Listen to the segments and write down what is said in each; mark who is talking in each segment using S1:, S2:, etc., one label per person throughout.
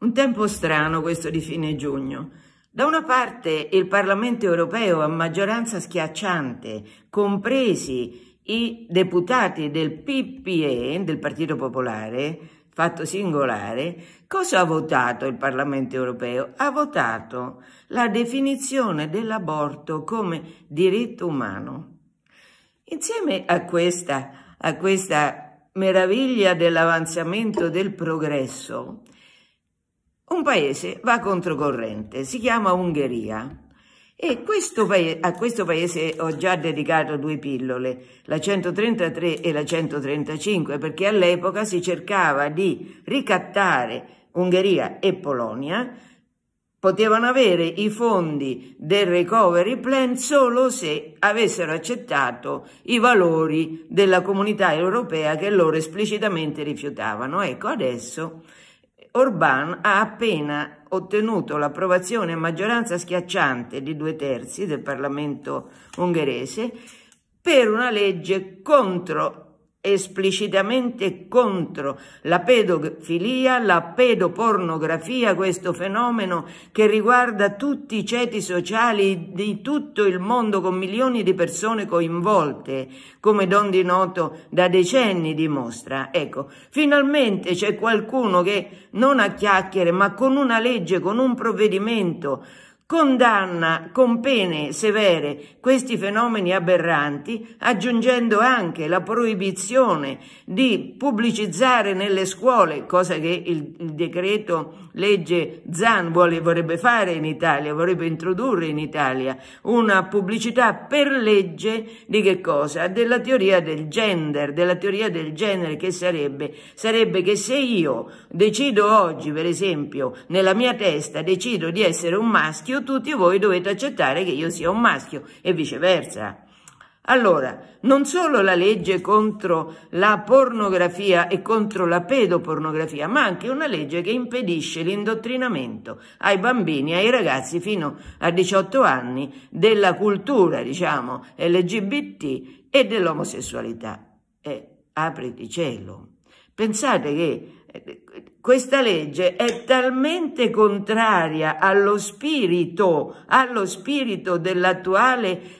S1: Un tempo strano questo di fine giugno. Da una parte il Parlamento europeo a maggioranza schiacciante, compresi i deputati del PPE, del Partito Popolare, fatto singolare, cosa ha votato il Parlamento europeo? Ha votato la definizione dell'aborto come diritto umano. Insieme a questa, a questa meraviglia dell'avanzamento del progresso, un paese va controcorrente, si chiama Ungheria. E questo paese, a questo paese ho già dedicato due pillole, la 133 e la 135, perché all'epoca si cercava di ricattare Ungheria e Polonia, potevano avere i fondi del recovery plan solo se avessero accettato i valori della comunità europea che loro esplicitamente rifiutavano. Ecco, adesso Orbán ha appena ottenuto l'approvazione a maggioranza schiacciante di due terzi del Parlamento ungherese per una legge contro esplicitamente contro la pedofilia, la pedopornografia, questo fenomeno che riguarda tutti i ceti sociali di tutto il mondo con milioni di persone coinvolte, come Don Di Noto da decenni dimostra. Ecco, finalmente c'è qualcuno che non a chiacchiere, ma con una legge, con un provvedimento condanna con pene severe questi fenomeni aberranti, aggiungendo anche la proibizione di pubblicizzare nelle scuole, cosa che il, il decreto legge Zan vuole, vorrebbe fare in Italia, vorrebbe introdurre in Italia una pubblicità per legge di che cosa? Della teoria del gender, della teoria del genere che sarebbe? Sarebbe che se io decido oggi, per esempio, nella mia testa decido di essere un maschio, tutti voi dovete accettare che io sia un maschio e viceversa. Allora, non solo la legge contro la pornografia e contro la pedopornografia, ma anche una legge che impedisce l'indottrinamento ai bambini, ai ragazzi fino a 18 anni della cultura, diciamo, LGBT e dell'omosessualità. E apriti cielo. Pensate che eh, questa legge è talmente contraria allo spirito, allo spirito dell'attuale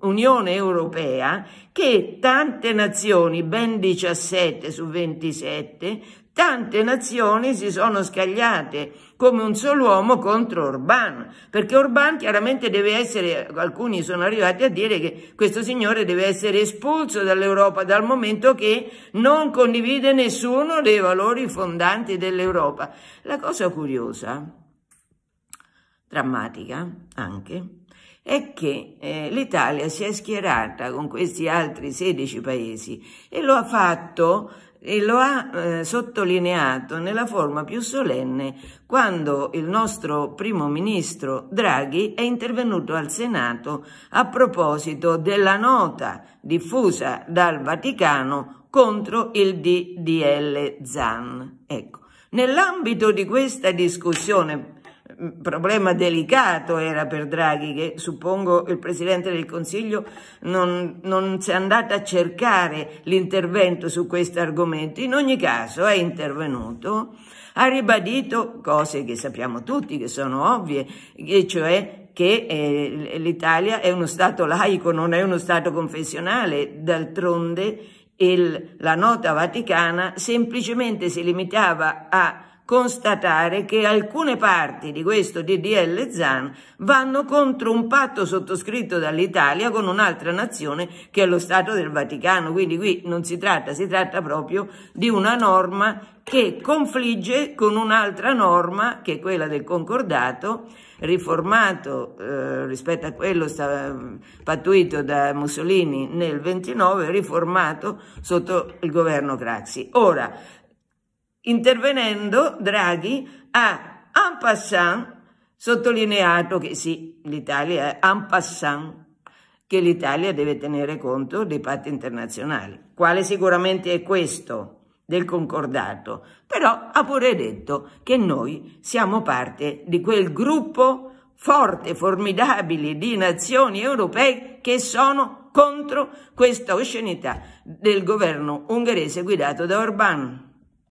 S1: Unione Europea che tante nazioni, ben 17 su 27, Tante nazioni si sono scagliate come un solo uomo contro Orbán, perché Orbán chiaramente deve essere, alcuni sono arrivati a dire che questo signore deve essere espulso dall'Europa dal momento che non condivide nessuno dei valori fondanti dell'Europa. La cosa curiosa, drammatica anche, è che eh, l'Italia si è schierata con questi altri 16 paesi e lo ha fatto e lo ha eh, sottolineato nella forma più solenne quando il nostro primo ministro Draghi è intervenuto al Senato a proposito della nota diffusa dal Vaticano contro il DDL Zan. Ecco, nell'ambito di questa discussione problema delicato era per Draghi, che suppongo il Presidente del Consiglio non, non si è andata a cercare l'intervento su questo argomento. In ogni caso è intervenuto, ha ribadito cose che sappiamo tutti, che sono ovvie, e cioè che eh, l'Italia è uno Stato laico, non è uno Stato confessionale, d'altronde il, la nota vaticana semplicemente si limitava a constatare che alcune parti di questo DDL ZAN vanno contro un patto sottoscritto dall'Italia con un'altra nazione che è lo Stato del Vaticano, quindi qui non si tratta, si tratta proprio di una norma che confligge con un'altra norma che è quella del concordato riformato eh, rispetto a quello pattuito da Mussolini nel 29 riformato sotto il governo Craxi. Ora Intervenendo, Draghi ha en passant sottolineato che sì, l'Italia è en passant che l'Italia deve tenere conto dei patti internazionali, quale sicuramente è questo del concordato, però ha pure detto che noi siamo parte di quel gruppo forte, formidabile di nazioni europee che sono contro questa oscenità del governo ungherese guidato da Orbán.